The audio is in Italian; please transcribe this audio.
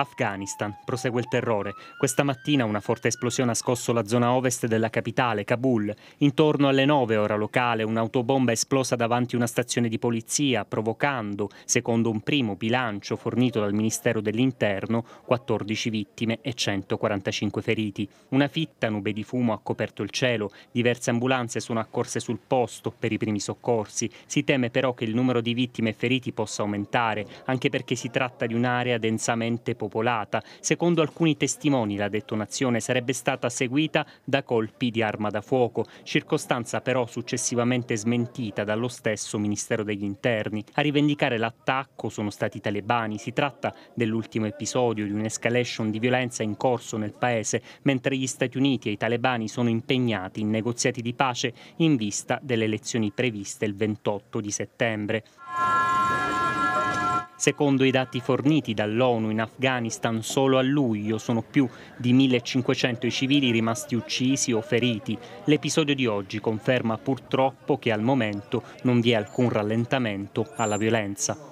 Afghanistan. Prosegue il terrore. Questa mattina una forte esplosione ha scosso la zona ovest della capitale, Kabul. Intorno alle 9 ora locale un'autobomba è esplosa davanti a una stazione di polizia, provocando, secondo un primo bilancio fornito dal Ministero dell'Interno, 14 vittime e 145 feriti. Una fitta nube di fumo ha coperto il cielo, diverse ambulanze sono accorse sul posto per i primi soccorsi. Si teme però che il numero di vittime e feriti possa aumentare, anche perché si tratta di un'area densamente popolata popolata. Secondo alcuni testimoni la detonazione sarebbe stata seguita da colpi di arma da fuoco, circostanza però successivamente smentita dallo stesso Ministero degli Interni. A rivendicare l'attacco sono stati i talebani. Si tratta dell'ultimo episodio di un'escalation di violenza in corso nel paese, mentre gli Stati Uniti e i talebani sono impegnati in negoziati di pace in vista delle elezioni previste il 28 di settembre. Secondo i dati forniti dall'ONU in Afghanistan, solo a luglio sono più di 1500 i civili rimasti uccisi o feriti. L'episodio di oggi conferma purtroppo che al momento non vi è alcun rallentamento alla violenza.